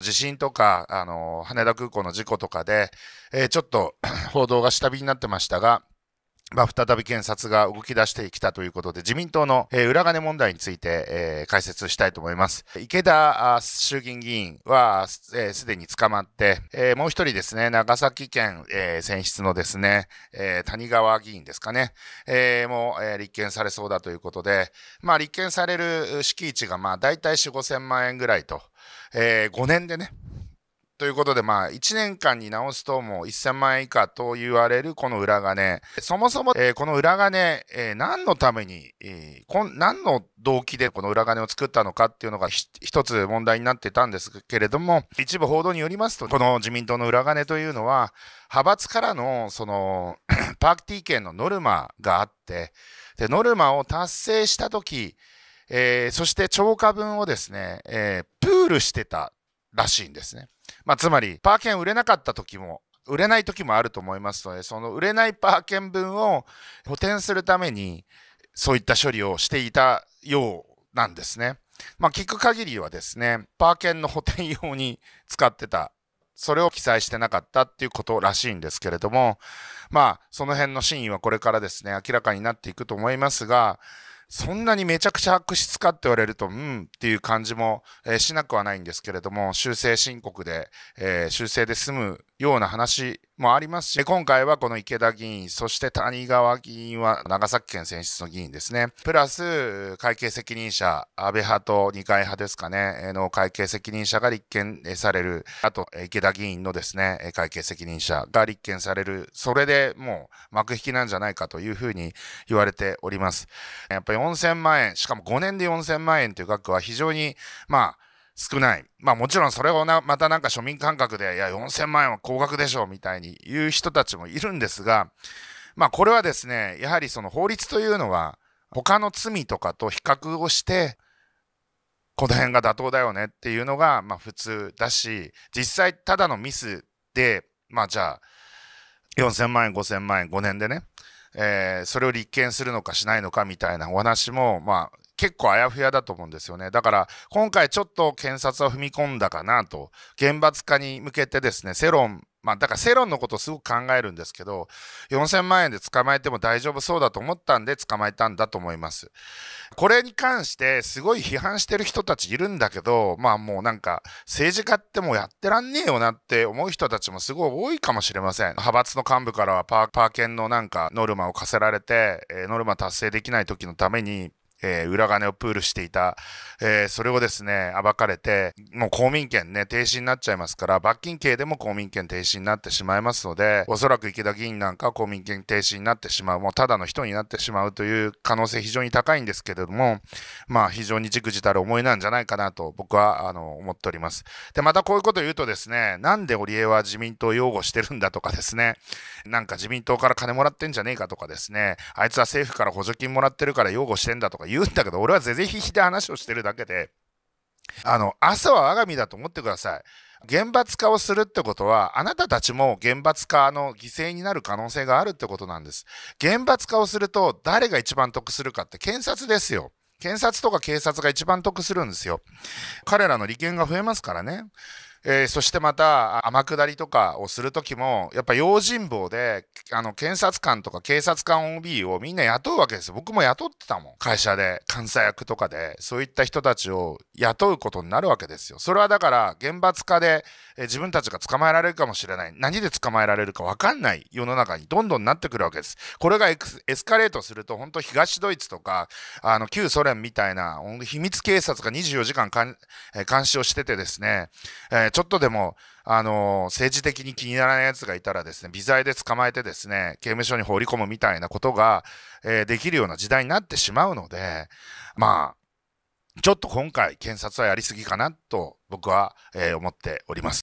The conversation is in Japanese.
地震とか、あの、羽田空港の事故とかで、えー、ちょっと 報道が下火になってましたが、まあ、再び検察が動き出してきたということで、自民党の、えー、裏金問題について、えー、解説したいと思います。池田衆議院議員は、す、えー、で、に捕まって、えー、もう一人ですね、長崎県、えー、選出のですね、えー、谷川議員ですかね、えー、もう、えー、立件されそうだということで、まあ、立件される敷地が、まあ、大体4、5千万円ぐらいと、えー、5年でね、ということで、まあ、1年間に直すともう1000万円以下と言われるこの裏金。そもそも、えー、この裏金、えー、何のために、えーこん、何の動機でこの裏金を作ったのかっていうのが一つ問題になってたんですけれども、一部報道によりますと、この自民党の裏金というのは、派閥からの、その、パーティー券のノルマがあって、で、ノルマを達成したとき、えー、そして超過分をですね、えー、プールしてたらしいんですね。まあ、つまり、パー券売れなかった時も、売れない時もあると思いますので、その売れないパー券分を補填するために、そういった処理をしていたようなんですね。まあ、聞く限りはですね、パー券の補填用に 使ってた、それを記載してなかったっていうことらしいんですけれども、まあ、その辺の真意はこれからですね、明らかになっていくと思いますが、そんなにめちゃくちゃ悪質かって言われると、うんっていう感じも、えー、しなくはないんですけれども、修正申告で、えー、修正で済むような話もありますし、今回はこの池田議員、そして谷川議員は長崎県選出の議員ですね。プラス、会計責任者、安倍派と二階派ですかね、の会計責任者が立憲される。あと、池田議員のですね、会計責任者が立憲される。それでもう幕引きなんじゃないかというふうに言われております。やっぱり4000万円、しかも5年で4000万円という額は非常に、まあ、少ない。まあもちろんそれをな、またなんか庶民感覚で、いや、4000万円は高額でしょうみたいに言う人たちもいるんですが、まあこれはですね、やはりその法律というのは、他の罪とかと比較をして、この辺が妥当だよねっていうのが、まあ普通だし、実際ただのミスで、まあじゃあ、4000万円、5000万円、5年でね、えー、それを立件するのかしないのかみたいなお話も、まあ、結構あやふやだと思うんですよね。だから、今回ちょっと検察は踏み込んだかなと、厳罰化に向けてですね、世論、まあ、だから世論のことをすごく考えるんですけど、4000万円で捕まえても大丈夫そうだと思ったんで捕まえたんだと思います。これに関してすごい批判してる人たちいるんだけど、まあもうなんか政治家ってもうやってらんねえよなって思う人たちもすごい多いかもしれません。派閥の幹部からはパーパー犬のなんかノルマを課せられて、えノルマ達成できない時のためにえー、裏金をプールしていた、えー、それをですね、暴かれて、もう公民権ね、停止になっちゃいますから、罰金刑でも公民権停止になってしまいますので、おそらく池田議員なんか公民権停止になってしまう、もうただの人になってしまうという可能性非常に高いんですけれども、まあ非常にじくじたる思いなんじゃないかなと僕はあの思っております。で、またこういうことを言うとですね、なんで堀江は自民党擁護してるんだとかですね、なんか自民党から金もらってんじゃねえかとかですね、あいつは政府から補助金もらってるから擁護してんだとか言うんだけど、俺は是々非々で話をしてるだけで、あの、朝は我が身だと思ってください。厳罰化をするってことは、あなたたちも厳罰化の犠牲になる可能性があるってことなんです。厳罰化をすると、誰が一番得するかって検察ですよ。検察とか警察が一番得するんですよ。彼らの利権が増えますからね。えー、そしてまた天下りとかをする時もやっぱ用心棒であの検察官とか警察官 OB をみんな雇うわけですよ僕も雇ってたもん会社で監査役とかでそういった人たちを雇うことになるわけですよそれはだから厳罰化で、えー、自分たちが捕まえられるかもしれない何で捕まえられるか分かんない世の中にどんどんなってくるわけですこれがエスカレートすると本当東ドイツとかあの旧ソ連みたいな秘密警察が24時間監視をしててですね、えーちょっとでも、あの、政治的に気にならない奴がいたらですね、微罪で捕まえてですね、刑務所に放り込むみたいなことが、えー、できるような時代になってしまうので、まあ、ちょっと今回、検察はやりすぎかなと僕は、えー、思っております。